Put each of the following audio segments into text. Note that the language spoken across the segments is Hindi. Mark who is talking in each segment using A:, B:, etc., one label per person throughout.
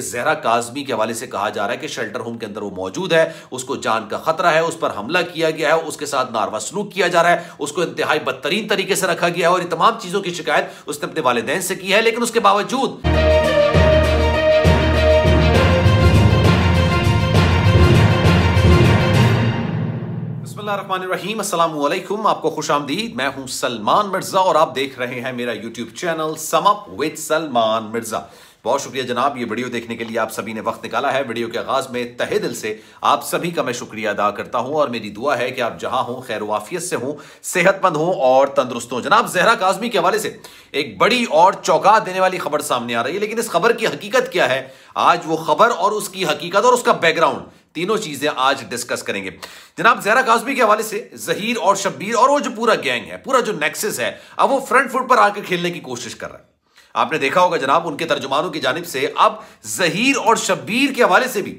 A: जहरा काजमी के हवाले से कहा जा रहा है कि शेल्टर होम के अंदर वो मौजूद है उसको जान का खतरा है उस पर हमला किया गया है उसके साथ नारवा सलूक किया जा रहा है उसको इंतहाई बदतरीन तरीके से रखा गया है और इन तमाम चीज़ों की शिकायत उसने अपने वाले से की है लेकिन उसके बावजूद रहीम अस्सलाम आपको खुश आमदीद मैं हूं सलमान मिर्जा और आप देख रहे हैं मेरा YouTube channel sum up with Salman Mirza बहुत शुक्रिया जनाब ये वीडियो देखने के लिए आप सभी ने वक्त निकाला है वीडियो के आगाज में तहे दिल से आप सभी का मैं शुक्रिया अदा करता हूं और मेरी दुआ है कि आप जहां हों खैर वाफियत से हों सेहतमंद हों और तंदुरुस्त हों जनाब जहरा काजमी के हवाले से एक बड़ी और चौका देने वाली खबर सामने आ रही है लेकिन इस खबर की हकीकत क्या है आज वो खबर और उसकी हकीकत और उसका बैकग्राउंड तीनों चीजें आज डिस्कस करेंगे जनाब जहरा काजमी के हवाले से जहीर और शब्बीर और वो जो पूरा गैंग है पूरा जो नेक्सेस है अब वो फ्रंट फुट पर आकर खेलने की कोशिश कर रहा है आपने देखा होगा जनाब उनके तर्जुमानों की जानब से अब जहीर और शब्बीर के हवाले से भी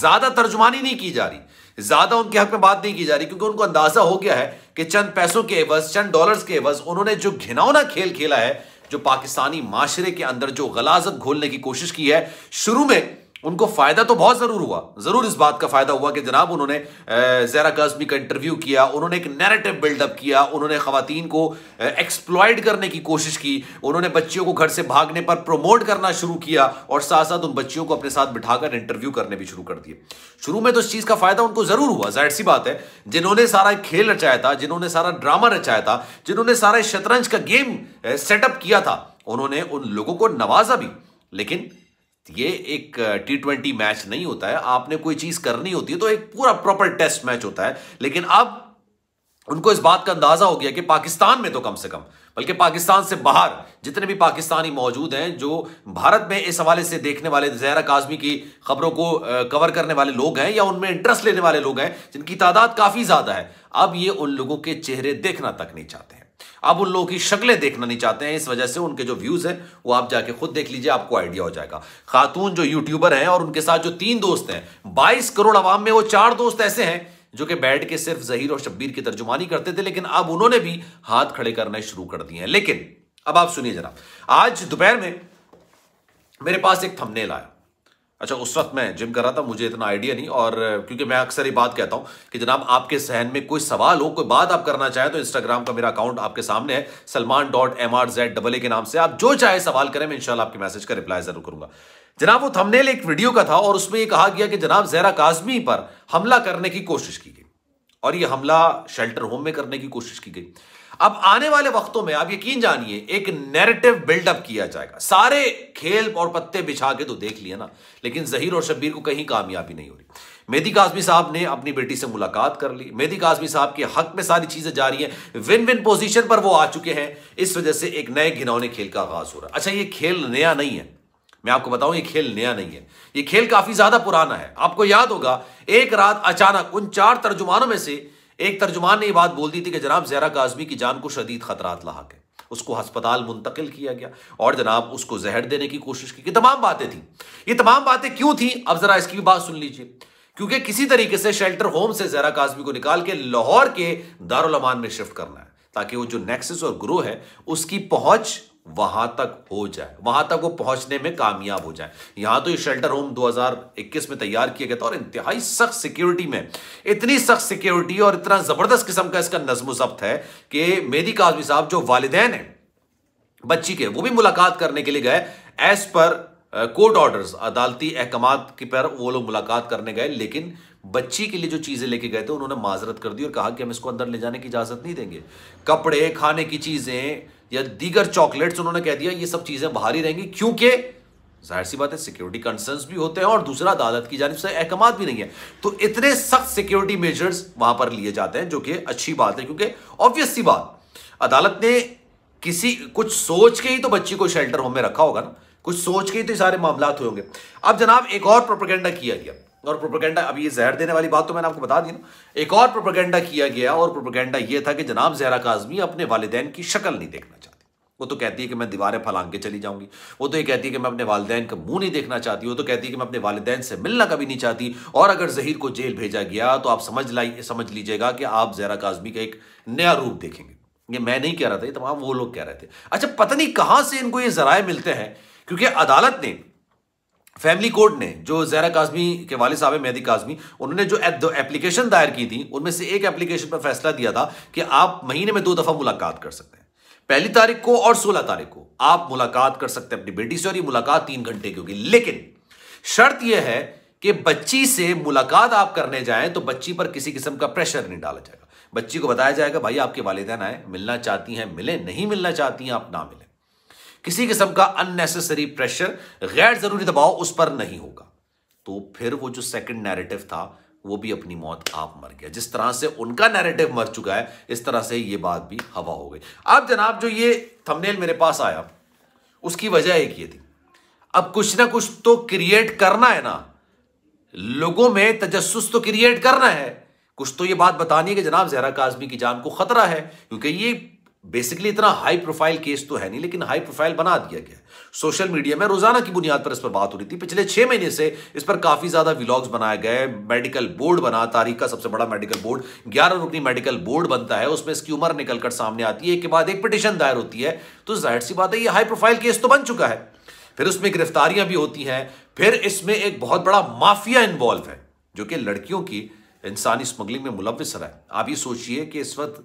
A: ज्यादा तर्जुमानी नहीं की जा रही ज्यादा उनके हक में बात नहीं की जा रही क्योंकि उनको अंदाजा हो गया है कि चंद पैसों के एवज चंद डॉलर्स के एवज उन्होंने जो घिनौना खेल खेला है जो पाकिस्तानी माशरे के अंदर जो गलाजत घोलने की कोशिश की है शुरू में उनको फायदा तो बहुत जरूर हुआ जरूर इस बात का फायदा हुआ कि जनाब उन्होंने जैरा कजमी का इंटरव्यू किया उन्होंने एक नैरेटिव बिल्डअप किया उन्होंने खातन को एक्सप्लॉयड करने की कोशिश की उन्होंने बच्चियों को घर से भागने पर प्रमोट करना शुरू किया और साथ साथ उन बच्चियों को अपने साथ बिठाकर इंटरव्यू करने भी शुरू कर दिए शुरू में तो इस चीज का फायदा उनको जरूर हुआ जाहिर सी बात है जिन्होंने सारा खेल रचाया था जिन्होंने सारा ड्रामा रचाया था जिन्होंने सारा शतरंज का गेम सेटअप किया था उन्होंने उन लोगों को नवाजा भी लेकिन ये एक टी ट्वेंटी मैच नहीं होता है आपने कोई चीज करनी होती है तो एक पूरा प्रॉपर टेस्ट मैच होता है लेकिन अब उनको इस बात का अंदाजा हो गया कि पाकिस्तान में तो कम से कम बल्कि पाकिस्तान से बाहर जितने भी पाकिस्तानी मौजूद हैं जो भारत में इस हवाले से देखने वाले जहरा काजमी की खबरों को कवर करने वाले लोग हैं या उनमें इंटरेस्ट लेने वाले लोग हैं जिनकी तादाद काफी ज्यादा है अब ये उन लोगों के चेहरे देखना तक नहीं चाहते हैं आप उन लोगों की शक्लें देखना नहीं चाहते हैं इस वजह से उनके जो व्यूज हैं वो आप जाके खुद देख लीजिए आपको आइडिया हो जाएगा खातून जो यूट्यूबर हैं और उनके साथ जो तीन दोस्त हैं बाईस करोड़ आवाम में वो चार दोस्त ऐसे हैं जो कि बैठ के सिर्फ जहीर और शब्बीर की तर्जुमानी करते थे लेकिन अब उन्होंने भी हाथ खड़े करने शुरू कर दिए हैं लेकिन अब आप सुनिए जरा आज दोपहर में मेरे पास एक थंबनेल आया अच्छा उस वक्त मैं जिम कर रहा था मुझे इतना आइडिया नहीं और क्योंकि मैं अक्सर ये बात कहता हूं कि जनाब आपके सहन में कोई सवाल हो कोई बात आप करना चाहें तो इंस्टाग्राम का मेरा अकाउंट आपके सामने है Salman dot M R Z double A के नाम से आप जो चाहे सवाल करें मैं इंशाल्लाह आपके मैसेज का रिप्लाई जरूर करूंगा जनाब वो थमने एक वीडियो का था और उसमें यह कहा गया कि जनाब जहरा काजमी पर हमला करने की कोशिश की गई और यह हमला शेल्टर होम में करने की कोशिश की गई अब आने वाले वक्तों में आप यकीन जानिए एक नैरेटिव बिल्डअप किया जाएगा सारे खेल और पत्ते बिछा के तो देख लिया ना लेकिन जहीर और शब्बीर को कहीं कामयाबी नहीं हो रही मेदी काजमी साहब ने अपनी बेटी से मुलाकात कर ली मेदी काजमी साहब के हक में सारी चीजें जारी हैं विन विन पोजीशन पर वो आ चुके हैं इस वजह से एक नए घिनौने खेल का आगाज हो रहा है अच्छा ये खेल नया नहीं है मैं आपको बताऊं ये खेल नया नहीं है ये खेल काफी ज्यादा पुराना है आपको याद होगा एक रात अचानक उन चार तर्जुमानों में से एक तर्जुमान ने यह बात बोल दी थी कि जनाब जैरा काजमी की जान को शदीद खतरात लाक है उसको अस्पताल मुंतकिल किया गया और जनाब उसको जहर देने की कोशिश की तमाम बातें थी ये तमाम बातें क्यों थी अब जरा इसकी भी बात सुन लीजिए क्योंकि किसी तरीके से शेल्टर होम से जैरा काजमी को निकाल के लाहौर के दारुलमान में शिफ्ट करना है ताकि वो जो नेक्सस और ग्रो है उसकी पहुंच वहां तक हो जाए वहां तक वो पहुंचने में कामयाब हो जाए यहां तो ये शेल्टर होम 2021 में तैयार किया गया था और इंतहाई सख्त सिक्योरिटी में इतनी सख्त सिक्योरिटी और इतना जबरदस्त किस्म का इसका नज्म जब्त है कि मेदी काजमी साहब जो वालदेन है बच्ची के वो भी मुलाकात करने के लिए गए एज पर कोर्ट ऑर्डर्स अदालती अहकाम के पर वो लोग मुलाकात करने गए लेकिन बच्ची के लिए जो चीज़ें लेके गए थे उन्होंने माजरत कर दी और कहा कि हम इसको अंदर ले जाने की इजाज़त नहीं देंगे कपड़े खाने की चीज़ें या दीगर चॉकलेट्स उन्होंने कह दिया ये सब चीज़ें बाहर ही रहेंगी क्योंकि जाहिर सी बात है सिक्योरिटी कंसर्न्स भी होते हैं और दूसरा अदालत की जानब से अहकाम भी नहीं है तो इतने सख्त सिक्योरिटी मेजर्स वहां पर लिए जाते हैं जो कि अच्छी बात है क्योंकि ऑब्वियस सी बात अदालत ने किसी कुछ सोच के ही तो बच्ची को शेल्टर होम में रखा होगा ना कुछ सोच के ही तो सारे मामला हुए होंगे अब जनाब एक और प्रोपोगेंडा किया गया और प्रोपोगेंडा अब ये जहर देने वाली बात तो मैंने आपको बता दी ना एक और प्रोपोगेंडा किया गया और प्रोपोगेंडा ये था कि जनाब जहरा काजमी अपने वालदेन की शक्ल नहीं देखना चाहती वो तो कहती है कि मैं दीवारें फलांग के चली जाऊंगी वो तो ये कहती है कि मैं अपने वालदेन का मुंह नहीं देखना चाहती वो तो कहती है कि मैं अपने वालदेन से मिलना कभी नहीं चाहती और अगर जहीर को जेल भेजा गया तो आप समझ लाइए समझ लीजिएगा कि आप जहरा काजमी का एक नया रूप देखेंगे ये मैं नहीं कह रहा था ये तमाम वो लोग कह रहे थे अच्छा पता नहीं कहाँ से इनको ये जराए मिलते हैं क्योंकि अदालत ने फैमिली कोर्ट ने जो जहरा काजमी के वाले साहब मेहदी काजमी उन्होंने जो एप्लीकेशन दायर की थी उनमें से एक एप्लीकेशन पर फैसला दिया था कि आप महीने में दो दफा मुलाकात कर सकते हैं पहली तारीख को और सोलह तारीख को आप मुलाकात कर सकते हैं अपनी बेटी से और ये मुलाकात तीन घंटे की होगी लेकिन शर्त यह है कि बच्ची से मुलाकात आप करने जाएं तो बच्ची पर किसी किस्म का प्रेशर नहीं डाला जाएगा बच्ची को बताया जाएगा भाई आपके वालदेन आए मिलना चाहती हैं मिले नहीं मिलना चाहती हैं आप ना मिले किसी किस्म का अननेसेसरी प्रेशर गैर जरूरी दबाव उस पर नहीं होगा तो फिर वो जो सेकंड नैरेटिव था वो भी अपनी मौत आप मर गया जिस तरह से उनका नैरेटिव मर चुका है इस तरह से ये बात भी हवा हो गई अब जनाब जो ये थंबनेल मेरे पास आया उसकी वजह एक ये थी अब कुछ ना कुछ तो क्रिएट करना है ना लोगों में तजस्स तो क्रिएट करना है कुछ तो ये बात बतानी है कि जनाब जहरा काजमी की जान को खतरा है क्योंकि ये बेसिकली इतना हाई प्रोफाइल केस तो है नहीं लेकिन हाई प्रोफाइल बना दिया गया सोशल मीडिया में रोजाना की बुनियाद पर इस पर बात हो रही थी पिछले छह महीने से इस पर काफी ज्यादा व्लॉग्स बनाए गए मेडिकल बोर्ड बना तारीख का सबसे बड़ा मेडिकल बोर्ड ग्यारह रुकनी मेडिकल बोर्ड बनता है उसमें इसकी उम्र निकलकर सामने आती है एक के बाद एक पिटिशन दायर होती है तो जाहिर सी बात है ये हाई प्रोफाइल केस तो बन चुका है फिर उसमें गिरफ्तारियां भी होती हैं फिर इसमें एक बहुत बड़ा माफिया इन्वॉल्व है जो कि लड़कियों की इंसानी स्मगलिंग में मुलविस है आप ये सोचिए कि इस वक्त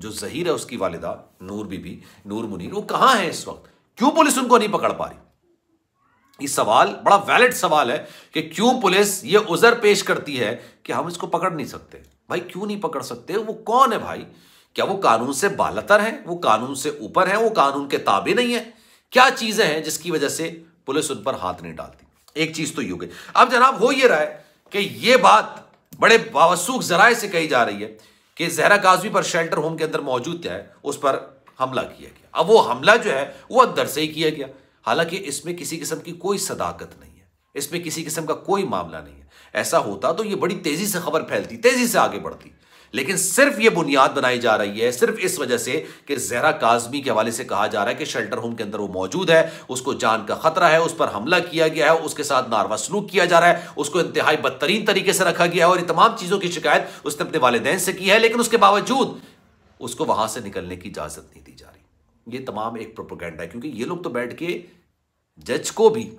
A: जो जहीर है उसकी वालिदा नूर बीबी नूर मुनीर वो कहां है इस वक्त क्यों पुलिस उनको नहीं पकड़ पा रही ये सवाल बड़ा वैलिड सवाल है कि क्यों पुलिस ये उजर पेश करती है कि हम इसको पकड़ नहीं सकते भाई क्यों नहीं पकड़ सकते वो कौन है भाई क्या वो कानून से बालतर है वो कानून से ऊपर है वो कानून के ताबे नहीं है क्या चीजें हैं जिसकी वजह से पुलिस उन पर हाथ नहीं डालती एक चीज तो ये अब जनाब हो ये रहा है कि ये बात बड़े बावसूख जराए से कही जा रही है कि जहरा गाजी पर शेल्टर होम के अंदर मौजूद है उस पर हमला किया गया अब वो हमला जो है वो अंदर से ही किया गया हालांकि इसमें किसी किस्म की कोई सदाकत नहीं है इसमें किसी किस्म का कोई मामला नहीं है ऐसा होता तो ये बड़ी तेजी से खबर फैलती तेजी से आगे बढ़ती लेकिन सिर्फ ये बुनियाद बनाई जा रही है सिर्फ इस वजह से कि जहरा काजमी के हवाले से कहा जा रहा है कि शेल्टर होम के अंदर वो मौजूद है उसको जान का खतरा है उस पर हमला किया गया है उसके साथ नारवा सलूक किया जा रहा है उसको इंतहाई बदतरीन तरीके से रखा गया है और तमाम चीज़ों की शिकायत उसने अपने वालदेन से की है लेकिन उसके बावजूद उसको वहां से निकलने की इजाजत नहीं दी जा रही ये तमाम एक प्रोपोगेंडा है क्योंकि ये लोग तो बैठ के जज को भी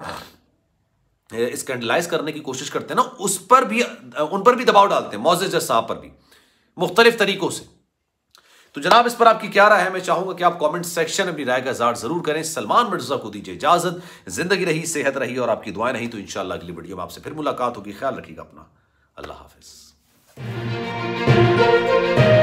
A: स्कैंडलाइज करने की कोशिश करते हैं ना उस पर भी उन पर भी दबाव डालते हैं मोजे जज साहब पर भी मुख्तलिफ तरीकों से तो जनाब इस पर आपकी क्या राय है मैं चाहूंगा कि आप कमेंट सेक्शन में अपनी राय का इजहार जरूर करें सलमान मिर्जा को दीजिए इजाजत जिंदगी रही सेहत रही और आपकी दुआएं रही तो इंशाल्लाह अगली वीडियो में आपसे फिर मुलाकात होगी ख्याल रखिएगा अपना अल्लाह हाफिज